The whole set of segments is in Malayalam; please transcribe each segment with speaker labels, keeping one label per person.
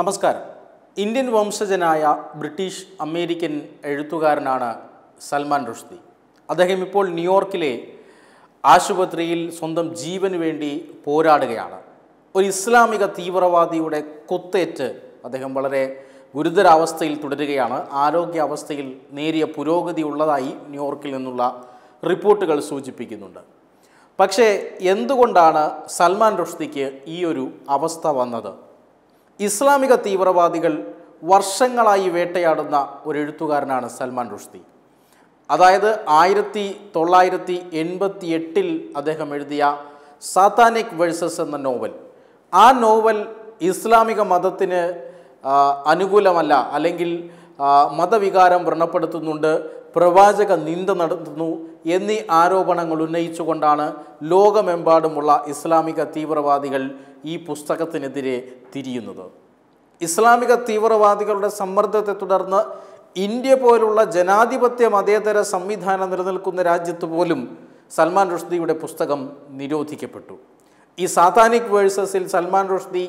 Speaker 1: നമസ്കാരം ഇന്ത്യൻ വംശജനായ ബ്രിട്ടീഷ് അമേരിക്കൻ എഴുത്തുകാരനാണ് സൽമാൻ റുഷ്ദി അദ്ദേഹം ഇപ്പോൾ ന്യൂയോർക്കിലെ ആശുപത്രിയിൽ സ്വന്തം ജീവന് വേണ്ടി പോരാടുകയാണ് ഒരു ഇസ്ലാമിക തീവ്രവാദിയുടെ കുത്തേറ്റ് അദ്ദേഹം വളരെ ഗുരുതരാവസ്ഥയിൽ തുടരുകയാണ് ആരോഗ്യാവസ്ഥയിൽ നേരിയ പുരോഗതി ഉള്ളതായി ന്യൂയോർക്കിൽ നിന്നുള്ള റിപ്പോർട്ടുകൾ സൂചിപ്പിക്കുന്നുണ്ട് പക്ഷേ എന്തുകൊണ്ടാണ് സൽമാൻ റുഷ്ദിക്ക് ഈ ഒരു അവസ്ഥ വന്നത് ഇസ്ലാമിക തീവ്രവാദികൾ വർഷങ്ങളായി വേട്ടയാടുന്ന ഒരു എഴുത്തുകാരനാണ് സൽമാൻ റുഷ്ദി അതായത് ആയിരത്തി തൊള്ളായിരത്തി എൺപത്തി എട്ടിൽ അദ്ദേഹം എഴുതിയ സാത്താനിക് വേഴ്സസ് എന്ന നോവൽ ആ നോവൽ ഇസ്ലാമിക മതത്തിന് അനുകൂലമല്ല അല്ലെങ്കിൽ മതവികാരം വ്രണപ്പെടുത്തുന്നുണ്ട് പ്രവാചക നിന്ദ നടത്തുന്നു എന്നീ ആരോപണങ്ങൾ ഉന്നയിച്ചുകൊണ്ടാണ് ലോകമെമ്പാടുമുള്ള ഇസ്ലാമിക തീവ്രവാദികൾ ഈ പുസ്തകത്തിനെതിരെ തിരിയുന്നത് ഇസ്ലാമിക തീവ്രവാദികളുടെ സമ്മർദ്ദത്തെ തുടർന്ന് ഇന്ത്യ പോലുള്ള ജനാധിപത്യ മതേതര സംവിധാനം നിലനിൽക്കുന്ന രാജ്യത്ത് പോലും സൽമാൻ റുഷ്ദിയുടെ പുസ്തകം നിരോധിക്കപ്പെട്ടു ഈ സാത്താനിക് വേഴ്സസിൽ സൽമാൻ റുഷ്ദി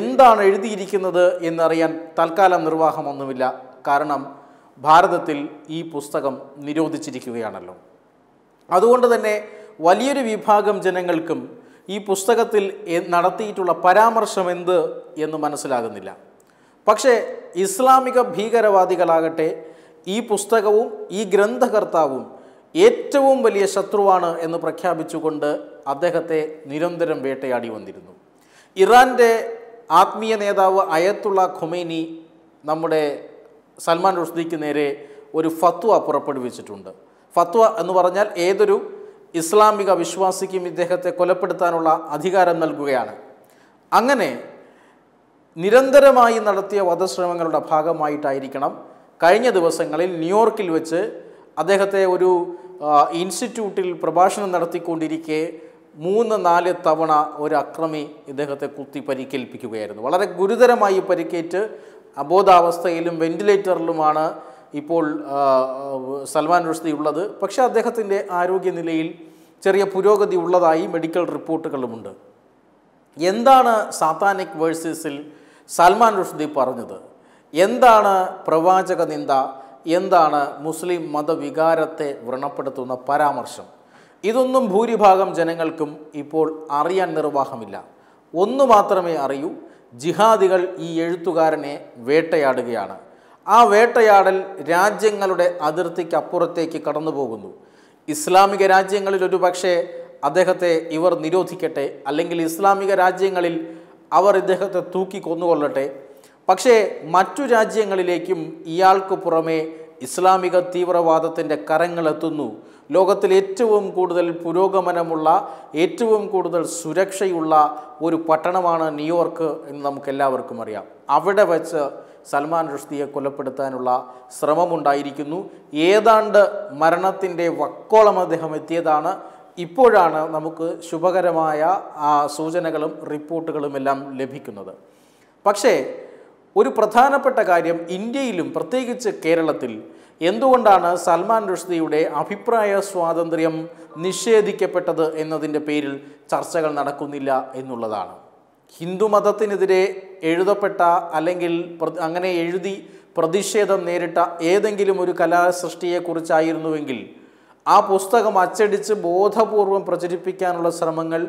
Speaker 1: എന്താണ് എഴുതിയിരിക്കുന്നത് എന്നറിയാൻ തൽക്കാലം നിർവാഹമൊന്നുമില്ല കാരണം ഭാരതത്തിൽ ഈ പുസ്തകം നിരോധിച്ചിരിക്കുകയാണല്ലോ അതുകൊണ്ട് തന്നെ വലിയൊരു വിഭാഗം ജനങ്ങൾക്കും ഈ പുസ്തകത്തിൽ നടത്തിയിട്ടുള്ള പരാമർശം എന്ത് എന്ന് മനസ്സിലാകുന്നില്ല പക്ഷേ ഇസ്ലാമിക ഭീകരവാദികളാകട്ടെ ഈ പുസ്തകവും ഈ ഗ്രന്ഥകർത്താവും ഏറ്റവും വലിയ ശത്രുവാണ് എന്ന് പ്രഖ്യാപിച്ചുകൊണ്ട് അദ്ദേഹത്തെ നിരന്തരം വേട്ടയാടി വന്നിരുന്നു ഇറാൻ്റെ ആത്മീയ നേതാവ് അയത്തുള്ള ഖുമൈനി നമ്മുടെ സൽമാൻ റുഷ്ദിക്ക് നേരെ ഒരു ഫത്വ പുറപ്പെടുവിച്ചിട്ടുണ്ട് ഫത്വ എന്ന് പറഞ്ഞാൽ ഏതൊരു ഇസ്ലാമിക വിശ്വാസിക്കും ഇദ്ദേഹത്തെ കൊലപ്പെടുത്താനുള്ള അധികാരം നൽകുകയാണ് അങ്ങനെ നിരന്തരമായി നടത്തിയ വധശ്രമങ്ങളുടെ ഭാഗമായിട്ടായിരിക്കണം കഴിഞ്ഞ ദിവസങ്ങളിൽ ന്യൂയോർക്കിൽ വെച്ച് അദ്ദേഹത്തെ ഒരു ഇൻസ്റ്റിറ്റ്യൂട്ടിൽ പ്രഭാഷണം നടത്തിക്കൊണ്ടിരിക്കെ മൂന്ന് നാല് തവണ ഒരു അക്രമി ഇദ്ദേഹത്തെ കുത്തി പരിക്കേൽപ്പിക്കുകയായിരുന്നു വളരെ ഗുരുതരമായി പരിക്കേറ്റ് അബോധാവസ്ഥയിലും വെന്റിലേറ്ററിലുമാണ് ഇപ്പോൾ സൽമാൻ റുഷ്ദി ഉള്ളത് പക്ഷേ അദ്ദേഹത്തിൻ്റെ ആരോഗ്യനിലയിൽ ചെറിയ പുരോഗതി ഉള്ളതായി മെഡിക്കൽ റിപ്പോർട്ടുകളുമുണ്ട് എന്താണ് സാത്താനിക് വേഴ്സസിൽ സൽമാൻ റുഷ്ദി പറഞ്ഞത് എന്താണ് പ്രവാചക നിന്ദ എന്താണ് മുസ്ലിം മതവികാരത്തെ വ്രണപ്പെടുത്തുന്ന പരാമർശം ഇതൊന്നും ഭൂരിഭാഗം ജനങ്ങൾക്കും ഇപ്പോൾ അറിയാൻ നിർവാഹമില്ല ഒന്നു മാത്രമേ അറിയൂ ജിഹാദികൾ ഈ എഴുത്തുകാരനെ വേട്ടയാടുകയാണ് ആ വേട്ടയാടൽ രാജ്യങ്ങളുടെ അതിർത്തിക്ക് അപ്പുറത്തേക്ക് കടന്നു പോകുന്നു ഇസ്ലാമിക രാജ്യങ്ങളിൽ ഒരു പക്ഷേ അദ്ദേഹത്തെ ഇവർ നിരോധിക്കട്ടെ അല്ലെങ്കിൽ ഇസ്ലാമിക രാജ്യങ്ങളിൽ അവർ ഇദ്ദേഹത്തെ തൂക്കി കൊന്നുകൊള്ളട്ടെ പക്ഷേ മറ്റു രാജ്യങ്ങളിലേക്കും ഇയാൾക്ക് പുറമേ ഇസ്ലാമിക തീവ്രവാദത്തിൻ്റെ കരങ്ങളെത്തുന്നു ലോകത്തിൽ ഏറ്റവും കൂടുതൽ പുരോഗമനമുള്ള ഏറ്റവും കൂടുതൽ സുരക്ഷയുള്ള ഒരു പട്ടണമാണ് ന്യൂയോർക്ക് എന്ന് നമുക്കെല്ലാവർക്കും അറിയാം അവിടെ വച്ച് സൽമാൻ റുഷ്ദിയെ കൊലപ്പെടുത്താനുള്ള ശ്രമമുണ്ടായിരിക്കുന്നു ഏതാണ്ട് മരണത്തിൻ്റെ വക്കോളം അദ്ദേഹം എത്തിയതാണ് ഇപ്പോഴാണ് നമുക്ക് ശുഭകരമായ സൂചനകളും റിപ്പോർട്ടുകളും എല്ലാം ലഭിക്കുന്നത് പക്ഷേ ഒരു പ്രധാനപ്പെട്ട കാര്യം ഇന്ത്യയിലും പ്രത്യേകിച്ച് കേരളത്തിൽ എന്തുകൊണ്ടാണ് സൽമാൻ റുഷ്ദിയുടെ അഭിപ്രായ സ്വാതന്ത്ര്യം നിഷേധിക്കപ്പെട്ടത് എന്നതിൻ്റെ പേരിൽ ചർച്ചകൾ നടക്കുന്നില്ല എന്നുള്ളതാണ് ഹിന്ദുമതത്തിനെതിരെ എഴുതപ്പെട്ട അല്ലെങ്കിൽ അങ്ങനെ എഴുതി പ്രതിഷേധം നേരിട്ട ഏതെങ്കിലും ഒരു കലാസൃഷ്ടിയെക്കുറിച്ചായിരുന്നുവെങ്കിൽ ആ പുസ്തകം അച്ചടിച്ച് ബോധപൂർവം പ്രചരിപ്പിക്കാനുള്ള ശ്രമങ്ങൾ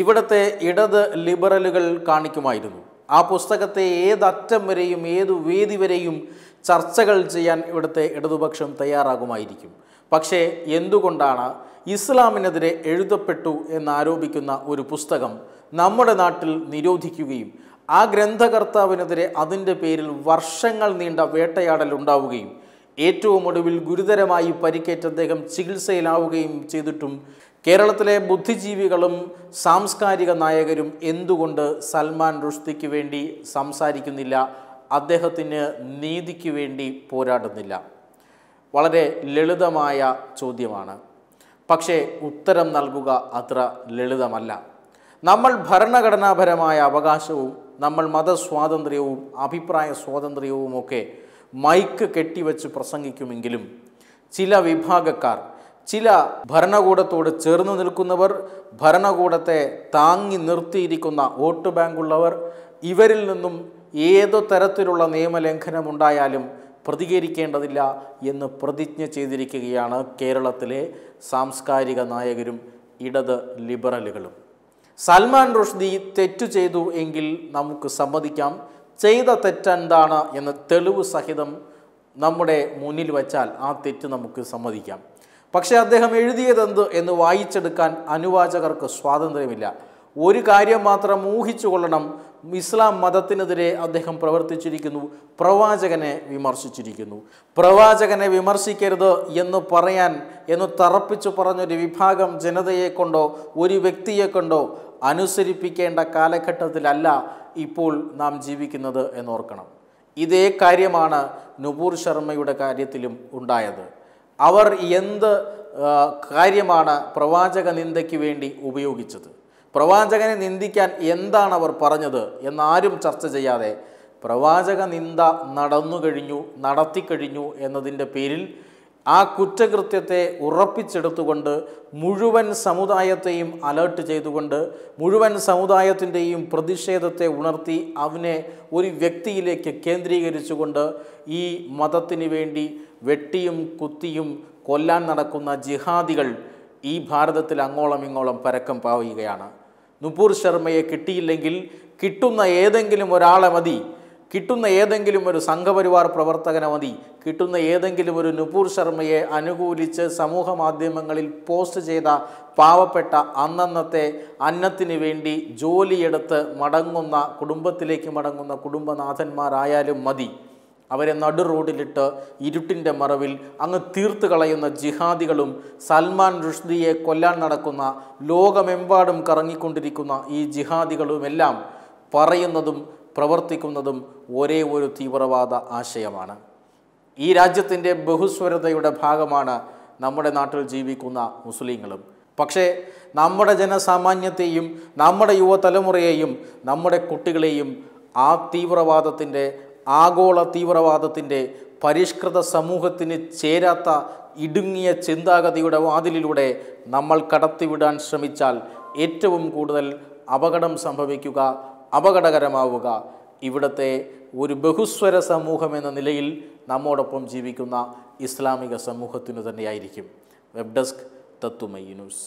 Speaker 1: ഇവിടുത്തെ ഇടത് ലിബറലുകൾ കാണിക്കുമായിരുന്നു ആ പുസ്തകത്തെ ഏതറ്റം വരെയും ഏതു വേദി വരെയും ചർച്ചകൾ ചെയ്യാൻ ഇവിടുത്തെ ഇടതുപക്ഷം തയ്യാറാകുമായിരിക്കും പക്ഷേ എന്തുകൊണ്ടാണ് ഇസ്ലാമിനെതിരെ എഴുതപ്പെട്ടു എന്നാരോപിക്കുന്ന ഒരു പുസ്തകം നമ്മുടെ നാട്ടിൽ നിരോധിക്കുകയും ആ ഗ്രന്ഥകർത്താവിനെതിരെ അതിൻ്റെ പേരിൽ വർഷങ്ങൾ നീണ്ട വേട്ടയാടൽ ഉണ്ടാവുകയും ഏറ്റവും ഒടുവിൽ ഗുരുതരമായി പരിക്കേറ്റ അദ്ദേഹം ചികിത്സയിലാവുകയും ചെയ്തിട്ടും കേരളത്തിലെ ബുദ്ധിജീവികളും സാംസ്കാരിക നായകരും എന്തുകൊണ്ട് സൽമാൻ റുഷ്ദിക്ക് വേണ്ടി സംസാരിക്കുന്നില്ല അദ്ദേഹത്തിന് നീതിക്ക് വേണ്ടി പോരാടുന്നില്ല വളരെ ലളിതമായ ചോദ്യമാണ് പക്ഷേ ഉത്തരം നൽകുക അത്ര ലളിതമല്ല നമ്മൾ ഭരണഘടനാപരമായ അവകാശവും നമ്മൾ മതസ്വാതന്ത്ര്യവും അഭിപ്രായ സ്വാതന്ത്ര്യവുമൊക്കെ മൈക്ക് കെട്ടിവെച്ച് പ്രസംഗിക്കുമെങ്കിലും ചില വിഭാഗക്കാർ ചില ഭരണകൂടത്തോട് ചേർന്ന് നിൽക്കുന്നവർ ഭരണകൂടത്തെ താങ്ങി നിർത്തിയിരിക്കുന്ന വോട്ട് ബാങ്കുള്ളവർ ഇവരിൽ നിന്നും ഏത് തരത്തിലുള്ള നിയമലംഘനമുണ്ടായാലും പ്രതികരിക്കേണ്ടതില്ല എന്ന് പ്രതിജ്ഞ ചെയ്തിരിക്കുകയാണ് കേരളത്തിലെ സാംസ്കാരിക നായകരും ഇടത് ലിബറലുകളും സൽമാൻ റുഷ്ദി തെറ്റു ചെയ്തു എങ്കിൽ നമുക്ക് സമ്മതിക്കാം ചെയ്ത തെറ്റെന്താണ് എന്ന് തെളിവ് സഹിതം നമ്മുടെ മുന്നിൽ വച്ചാൽ ആ തെറ്റ് നമുക്ക് സമ്മതിക്കാം പക്ഷേ അദ്ദേഹം എഴുതിയതെന്ത് എന്ന് വായിച്ചെടുക്കാൻ അനുവാചകർക്ക് സ്വാതന്ത്ര്യമില്ല ഒരു കാര്യം മാത്രം ഊഹിച്ചു കൊള്ളണം ഇസ്ലാം മതത്തിനെതിരെ അദ്ദേഹം പ്രവർത്തിച്ചിരിക്കുന്നു പ്രവാചകനെ വിമർശിച്ചിരിക്കുന്നു പ്രവാചകനെ വിമർശിക്കരുത് എന്ന് പറയാൻ എന്ന് തറപ്പിച്ചു പറഞ്ഞൊരു വിഭാഗം ജനതയെ കൊണ്ടോ ഒരു വ്യക്തിയെ കൊണ്ടോ അനുസരിപ്പിക്കേണ്ട കാലഘട്ടത്തിലല്ല ഇപ്പോൾ നാം ജീവിക്കുന്നത് എന്നോർക്കണം ഇതേ കാര്യമാണ് നുപൂർ ശർമ്മയുടെ കാര്യത്തിലും ഉണ്ടായത് അവർ എന്ത് കാര്യമാണ് പ്രവാചക നിന്ദയ്ക്ക് വേണ്ടി ഉപയോഗിച്ചത് പ്രവാചകനെ നിന്ദിക്കാൻ എന്താണ് അവർ പറഞ്ഞത് എന്നാരും ചർച്ച ചെയ്യാതെ പ്രവാചക നിന്ദ നടന്നു കഴിഞ്ഞു നടത്തിക്കഴിഞ്ഞു എന്നതിൻ്റെ പേരിൽ ആ കുറ്റകൃത്യത്തെ ഉറപ്പിച്ചെടുത്തുകൊണ്ട് മുഴുവൻ സമുദായത്തെയും അലേർട്ട് ചെയ്തുകൊണ്ട് മുഴുവൻ സമുദായത്തിൻ്റെയും പ്രതിഷേധത്തെ ഉണർത്തി അവനെ ഒരു വ്യക്തിയിലേക്ക് കേന്ദ്രീകരിച്ചുകൊണ്ട് ഈ മതത്തിന് വേണ്ടി വെട്ടിയും കുത്തിയും കൊല്ലാൻ നടക്കുന്ന ജിഹാദികൾ ഈ ഭാരതത്തിൽ അങ്ങോളം ഇങ്ങോളം പരക്കം പാവുകയാണ് നുപൂർ ശർമ്മയെ കിട്ടിയില്ലെങ്കിൽ കിട്ടുന്ന ഏതെങ്കിലും ഒരാളെ മതി കിട്ടുന്ന ഏതെങ്കിലും ഒരു സംഘപരിവാർ പ്രവർത്തകനെ മതി കിട്ടുന്ന ഏതെങ്കിലും ഒരു നുപൂർ ശർമ്മയെ അനുകൂലിച്ച് സമൂഹ മാധ്യമങ്ങളിൽ പോസ്റ്റ് ചെയ്ത പാവപ്പെട്ട അന്നന്നത്തെ അന്നത്തിന് വേണ്ടി ജോലിയെടുത്ത് മടങ്ങുന്ന കുടുംബത്തിലേക്ക് മടങ്ങുന്ന കുടുംബനാഥന്മാരായാലും മതി അവരെ നടു റോഡിലിട്ട് ഇരുട്ടിൻ്റെ മറവിൽ അങ്ങ് തീർത്തു കളയുന്ന ജിഹാദികളും സൽമാൻ റുഷ്ദിയെ കൊല്ലാൻ നടക്കുന്ന ലോകമെമ്പാടും കറങ്ങിക്കൊണ്ടിരിക്കുന്ന ഈ ജിഹാദികളുമെല്ലാം പറയുന്നതും പ്രവർത്തിക്കുന്നതും ഒരേ ഒരു തീവ്രവാദ ആശയമാണ് ഈ രാജ്യത്തിൻ്റെ ബഹുസ്വരതയുടെ ഭാഗമാണ് നമ്മുടെ നാട്ടിൽ ജീവിക്കുന്ന മുസ്ലിങ്ങളും പക്ഷേ നമ്മുടെ ജനസാമാന്യത്തെയും നമ്മുടെ യുവതലമുറയെയും നമ്മുടെ കുട്ടികളെയും ആ തീവ്രവാദത്തിൻ്റെ ആഗോള തീവ്രവാദത്തിൻ്റെ പരിഷ്കൃത സമൂഹത്തിന് ചേരാത്ത ഇടുങ്ങിയ ചിന്താഗതിയുടെ വാതിലിലൂടെ നമ്മൾ കടത്തിവിടാൻ ശ്രമിച്ചാൽ ഏറ്റവും കൂടുതൽ അപകടം സംഭവിക്കുക അപകടകരമാവുക ഇവിടുത്തെ ഒരു ബഹുസ്വര സമൂഹം എന്ന നിലയിൽ നമ്മോടൊപ്പം ജീവിക്കുന്ന ഇസ്ലാമിക സമൂഹത്തിനു തന്നെയായിരിക്കും വെബ് ഡെസ്ക് തത്വമൈ ന്യൂസ്